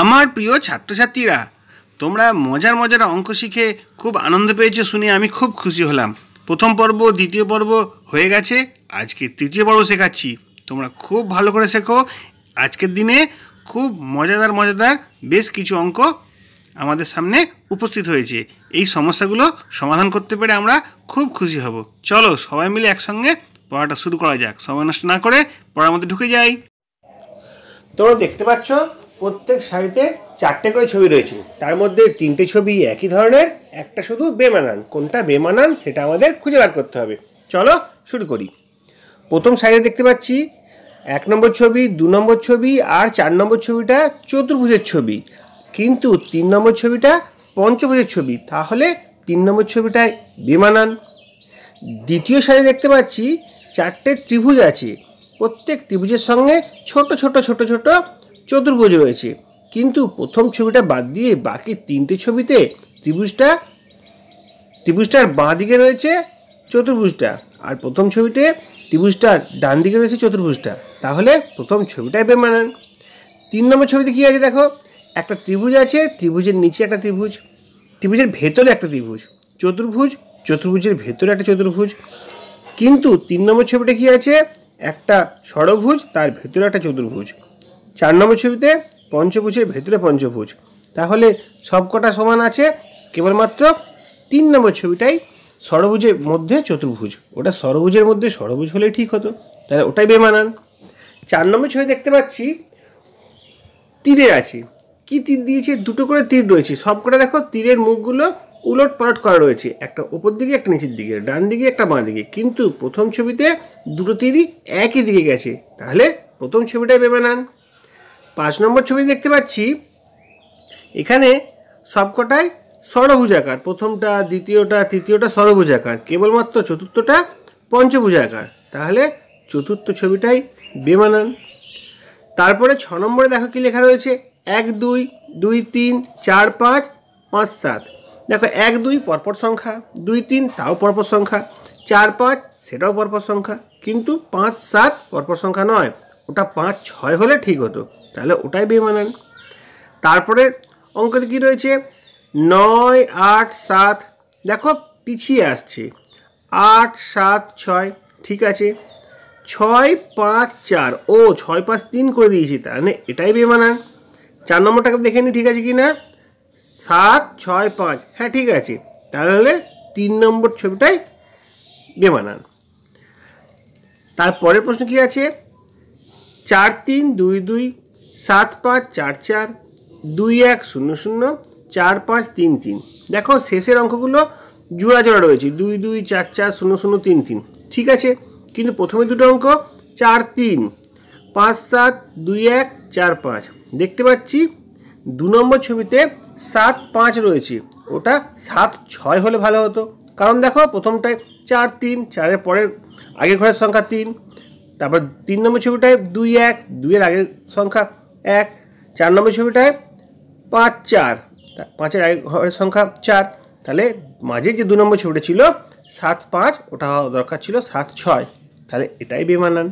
আমার প্রিয় ছাত্রছাত্রীরা তোমরা মজার মজার অঙ্ক শিখে খুব আনন্দ পেয়েছো শুনে আমি খুব খুশি হলাম প্রথম পর্ব দ্বিতীয় পর্ব হয়ে গেছে আজকে তৃতীয় পর্ব শেখাচ্ছি তোমরা খুব ভালো করে শেখো আজকের দিনে খুব মজাদার মজাদার বেশ কিছু অঙ্ক আমাদের সামনে উপস্থিত হয়েছে এই সমস্যাগুলো সমাধান করতে পেরে আমরা খুব খুশি হব চলো সবাই মিলে একসঙ্গে পড়াটা শুরু করা যাক সময় নষ্ট না করে পড়ার মধ্যে ঢুকে যাই তোমরা দেখতে পাচ্ছ প্রত্যেক শাড়িতে চারটে করে ছবি রয়েছে তার মধ্যে তিনটে ছবি একই ধরনের একটা শুধু বেমানান কোনটা বেমানান সেটা আমাদের খুঁজে বার করতে হবে চলো শুরু করি প্রথম শাড়িতে দেখতে পাচ্ছি এক নম্বর ছবি দু নম্বর ছবি আর চার নম্বর ছবিটা চতুর্ভুজের ছবি কিন্তু তিন নম্বর ছবিটা পঞ্চভুজের ছবি তাহলে তিন নম্বর ছবিটায় বেমানান দ্বিতীয় শাড়ি দেখতে পাচ্ছি চারটে ত্রিভুজ আছে প্রত্যেক ত্রিভুজের সঙ্গে ছোট ছোট ছোট ছোট চতুর্ভুজ রয়েছে কিন্তু প্রথম ছবিটা বাদ দিয়ে বাকি তিনটে ছবিতে ত্রিভুজটা ত্রিভুজটার বাঁ দিকে রয়েছে চতুর্ভুজটা আর প্রথম ছবিতে ত্রিভুজটার ডান দিকে রয়েছে চতুর্ভুজটা তাহলে প্রথম ছবিটাই বেমানান তিন নম্বর ছবিতে কী আছে দেখো একটা ত্রিভুজ আছে ত্রিভুজের নিচে একটা ত্রিভুজ ত্রিভুজের ভেতরে একটা ত্রিভুজ চতুর্ভুজ চতুর্ভুজের ভেতরে একটা চতুর্ভুজ কিন্তু তিন নম্বর ছবিটা কী আছে একটা ষড়ভুজ তার ভেতরে একটা চতুর্ভুজ চার নম্বর ছবিতে পঞ্চভুজের ভেতরে পঞ্চভুজ তাহলে সবকটা সমান আছে কেবলমাত্র তিন নম্বর ছবিটাই ষড়ভুজের মধ্যে চতুর্ভুজ ওটা ষড়ভুজের মধ্যে ষড়ভুজ হলে ঠিক হতো তাহলে ওটাই বেমানান চার নম্বর ছবি দেখতে পাচ্ছি তীরে আছে কি তীর দিয়েছে দুটো করে তীর রয়েছে সবকটা দেখো তীরের মুখগুলো উলট পালট করা রয়েছে একটা ওপর দিকে একটা নিচের দিকে ডান দিকে একটা বাঁ দিকে কিন্তু প্রথম ছবিতে দুটো তীরই একই দিকে গেছে তাহলে প্রথম ছবিটাই বেমানান পাঁচ নম্বর ছবি দেখতে পাচ্ছি এখানে সবকটাই ষড়ভুজাকার প্রথমটা দ্বিতীয়টা তৃতীয়টা ষড়ভুজাকার কেবলমাত্র চতুর্থটা পঞ্চভুজাকার তাহলে চতুর্থ ছবিটাই বেমানান তারপরে ছ নম্বরে দেখো কি লেখা রয়েছে এক দুই দুই তিন চার পাঁচ পাঁচ সাত দেখো এক দুই পরপর সংখ্যা দুই তিন তাও পরপর সংখ্যা চার পাঁচ সেটাও পরপর সংখ্যা কিন্তু পাঁচ সাত পরপর সংখ্যা নয় ওটা পাঁচ ছয় হলে ঠিক হতো তাহলে ওটাই বেমানান তারপরে অঙ্কতে কি রয়েছে নয় আট সাত দেখো পিছিয়ে আসছে আট সাত ছয় ঠিক আছে ছয় পাঁচ চার ও ছয় পাঁচ তিন করে দিয়েছি তার মানে এটাই বেমানান চার নম্বরটাকে দেখে নি ঠিক আছে কি না সাত ছয় পাঁচ হ্যাঁ ঠিক আছে তাহলে তিন নম্বর ছবিটাই বেমানান তারপরের প্রশ্ন কি আছে চার তিন দুই দুই সাত পাঁচ চার চার দুই এক শূন্য শূন্য চার পাঁচ তিন তিন দেখো শেষের অঙ্কগুলো জোড়া জোড়া রয়েছে দুই দুই চার চার শূন্য শূন্য তিন তিন ঠিক আছে কিন্তু প্রথমে দুটো অঙ্ক চার তিন পাঁচ সাত দুই এক চার পাঁচ দেখতে পাচ্ছি দু নম্বর ছবিতে সাত পাঁচ রয়েছে ওটা সাত ছয় হলে ভালো হতো কারণ দেখো প্রথমটায় চার তিন চারের পরের আগের ঘরের সংখ্যা তিন তারপর তিন নম্বর ছবিটায় দুই এক দুইয়ের আগের সংখ্যা এক চার নম্বর ছবিটায় পাঁচ চার পাঁচের আগে ঘরের সংখ্যা চার তাহলে মাঝে যে দু নম্বর ছবিটা ছিল সাত পাঁচ ওটা দরকার ছিল সাত ছয় তাহলে এটাই বেমানান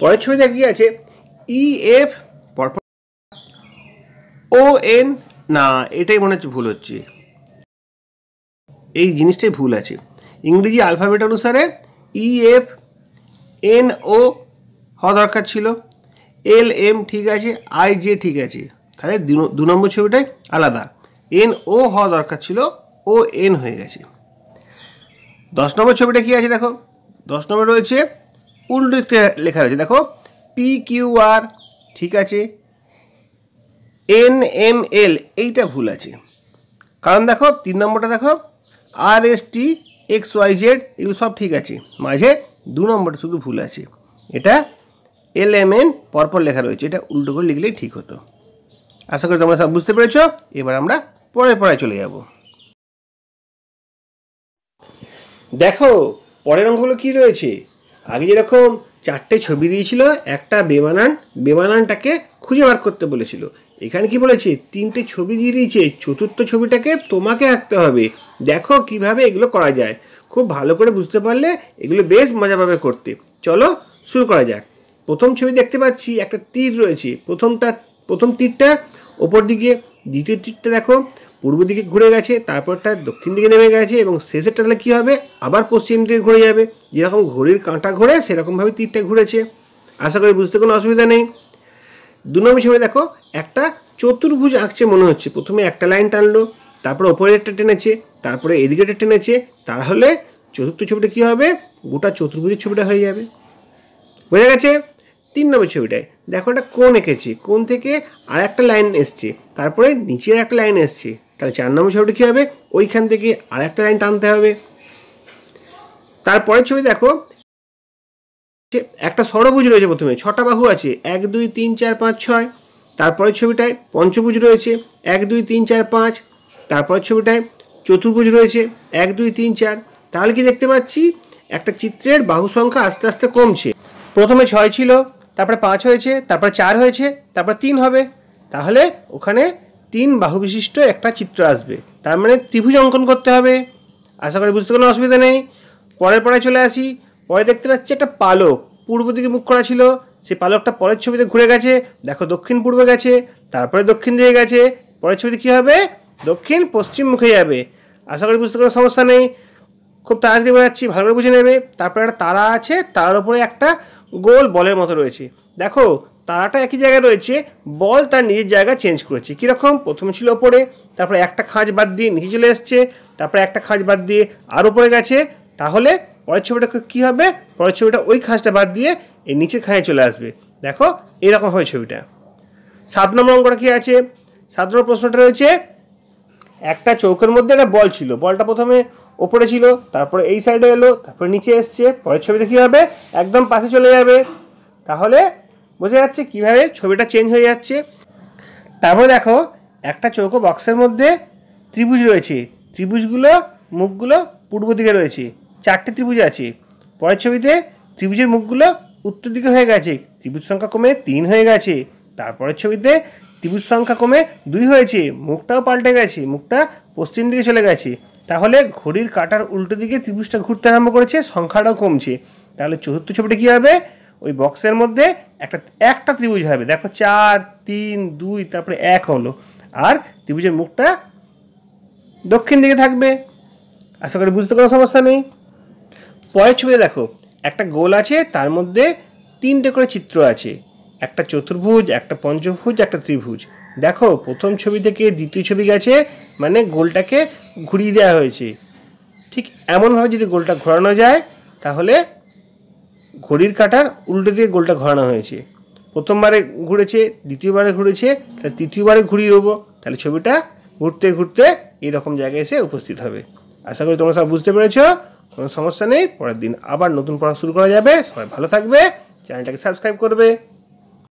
পরের ছবিতে দেখি আছে ই e এফ পরপর ও এন না এটাই মনে হচ্ছে ভুল হচ্ছে এই জিনিসটাই ভুল আছে ইংরেজি আলফাবেট অনুসারে ই এফ এন ও হওয়া দরকার ছিল এল এম ঠিক আছে আই জে ঠিক আছে তাহলে দু নম্বর ছবিটাই আলাদা এন ও হওয়া দরকার ছিল ও এন হয়ে গেছে দশ নম্বর ছবিটা কী আছে দেখো দশ নম্বর রয়েছে উল্টো লেখা রয়েছে দেখো পি কিউ আর ঠিক আছে এন এম এল এইটা ভুল আছে কারণ দেখো তিন নম্বরটা দেখো R S T X Y Z এগুলো সব ঠিক আছে মাঝে দু নম্বরটা শুধু ভুল আছে এটা এল এম এন পরপর লেখা রয়েছে এটা উল্টো করে লিখলেই ঠিক হতো আশা করি তোমরা সব বুঝতে পেরেছ এবার আমরা পরে পরে চলে যাব দেখো পরের অঙ্কগুলো কি রয়েছে আগে যেরকম চারটে ছবি দিয়েছিল একটা বেমানান বেমানানটাকে খুঁজে বার করতে বলেছিল এখানে কি বলেছে তিনটে ছবি দিয়ে দিয়েছে চতুর্থ ছবিটাকে তোমাকে আঁকতে হবে দেখো কিভাবে এগুলো করা যায় খুব ভালো করে বুঝতে পারলে এগুলো বেশ মজা পাবে করতে চলো শুরু করা যাক প্রথম ছবি দেখতে পাচ্ছি একটা তীর রয়েছে প্রথমটা প্রথম তীরটা ওপর দিকে দ্বিতীয় তীরটা দেখো পূর্ব দিকে ঘুরে গেছে তারপরটা দক্ষিণ দিকে নেমে গেছে এবং শেষেরটা তাহলে কী হবে আবার পশ্চিম দিকে ঘুরে যাবে যেরকম ঘড়ির কাঁটা ঘোরে সেরকমভাবে তীরটা ঘুরেছে আশা করি বুঝতে কোনো অসুবিধা নেই দু নম্বর ছবি দেখো একটা চতুর্ভুজ আঁকছে মনে হচ্ছে প্রথমে একটা লাইন টানলো তারপরে ওপরেরটা টেনেছে তারপরে এদিকেটা টেনেছে তাহলে চতুর্থ ছবিটা কী হবে গোটা চতুর্ভুজের ছবিটা হয়ে যাবে বোঝা গেছে তিন নম্বর ছবিটায় দেখো একটা কোন এঁকেছি কোন থেকে আর একটা লাইন এসছে তারপরে নিচের একটা লাইন এসছে তাহলে চার নম্বর ছবিটা কী হবে ওইখান থেকে আর একটা লাইন টানতে হবে তারপরের ছবি দেখো একটা ষড়ভুজ রয়েছে প্রথমে ছটা বাহু আছে এক দুই তিন চার পাঁচ ছয় তারপরের ছবিটায় পঞ্চভুজ রয়েছে এক দুই তিন চার পাঁচ তারপরের ছবিটায় চতুর্ভুজ রয়েছে এক দুই তিন চার তাহলে কি দেখতে পাচ্ছি একটা চিত্রের বাহু সংখ্যা আস্তে আস্তে কমছে প্রথমে ছয় ছিল তারপরে পাঁচ হয়েছে তারপরে চার হয়েছে তারপরে তিন হবে তাহলে ওখানে তিন বাহু বিশিষ্ট একটা চিত্র আসবে তার মানে ত্রিভুজ অঙ্কন করতে হবে আশা করি বুঝতে কোনো অসুবিধা নেই পরের পরে চলে আসি পরে দেখতে পাচ্ছি একটা পালক পূর্ব দিকে মুখ করা ছিল সেই পালকটা পরের ছবিতে ঘুরে গেছে দেখো দক্ষিণ পূর্বে গেছে তারপরে দক্ষিণ দিকে গেছে পরের ছবিতে কী হবে দক্ষিণ পশ্চিম মুখে যাবে আশা করি বুঝতে কোনো সমস্যা নেই খুব তাড়াতাড়ি বানাচ্ছি যাচ্ছি ভালোভাবে বুঝে নেবে তারপরে একটা তারা আছে তারার উপরে একটা গোল বলের মতো রয়েছে দেখো তারাটা একই জায়গায় রয়েছে বল তার নিজের জায়গা চেঞ্জ করেছে কীরকম প্রথমে ছিল ওপরে তারপরে একটা খাঁজ বাদ দিয়ে নিচে চলে এসছে তারপরে একটা খাঁজ বাদ দিয়ে আর উপরে গেছে তাহলে পরের ছবিটা কী হবে পরের ছবিটা ওই খাঁজটা বাদ দিয়ে এই নিচের খাঁজে চলে আসবে দেখো এরকম হয় ছবিটা সাত নম্বর অঙ্কটা কী আছে সাত নম্বর প্রশ্নটা রয়েছে একটা চৌকের মধ্যে একটা বল ছিল বলটা প্রথমে ওপরে ছিল তারপরে এই সাইডে এলো তারপরে নিচে এসছে পরের ছবিতে কী হবে একদম পাশে চলে যাবে তাহলে বোঝা যাচ্ছে কীভাবে ছবিটা চেঞ্জ হয়ে যাচ্ছে তারপরে দেখো একটা চৌকো বক্সের মধ্যে ত্রিভুজ রয়েছে ত্রিভুজগুলো মুখগুলো পূর্ব দিকে রয়েছে চারটে ত্রিভুজ আছে পরের ছবিতে ত্রিভুজের মুখগুলো উত্তর দিকে হয়ে গেছে ত্রিভুজ সংখ্যা কমে তিন হয়ে গেছে তারপরের ছবিতে ত্রিভুজ সংখ্যা কমে দুই হয়েছে মুখটাও পাল্টে গেছে মুখটা পশ্চিম দিকে চলে গেছে তাহলে ঘড়ির কাটার উল্টো দিকে ত্রিভুজটা ঘুরতে আরম্ভ করেছে সংখ্যাটাও কমছে তাহলে চতুর্থ ছবিটা কী হবে ওই বক্সের মধ্যে একটা একটা ত্রিভুজ হবে দেখো চার তিন দুই তারপরে এক হলো আর ত্রিভুজের মুখটা দক্ষিণ দিকে থাকবে আশা করি বুঝতে কোনো সমস্যা নেই পরের ছবিতে দেখো একটা গোল আছে তার মধ্যে তিনটে করে চিত্র আছে একটা চতুর্ভুজ একটা পঞ্চভুজ একটা ত্রিভুজ দেখো প্রথম ছবি থেকে দ্বিতীয় ছবি গেছে মানে গোলটাকে ঘুরিয়ে দেওয়া হয়েছে ঠিক এমনভাবে যদি গোলটা ঘোরানো যায় তাহলে ঘড়ির কাটার উল্টো দিকে গোলটা ঘোরানো হয়েছে প্রথমবারে ঘুরেছে দ্বিতীয়বারে ঘুরেছে তাহলে তৃতীয়বারে ঘুরিয়ে দেবো তাহলে ছবিটা ঘুরতে ঘুরতে এরকম জায়গায় এসে উপস্থিত হবে আশা করি তোমরা সব বুঝতে পেরেছ কোনো সমস্যা নেই পরের দিন আবার নতুন পড়া শুরু করা যাবে সবাই ভালো থাকবে চ্যানেলটাকে সাবস্ক্রাইব করবে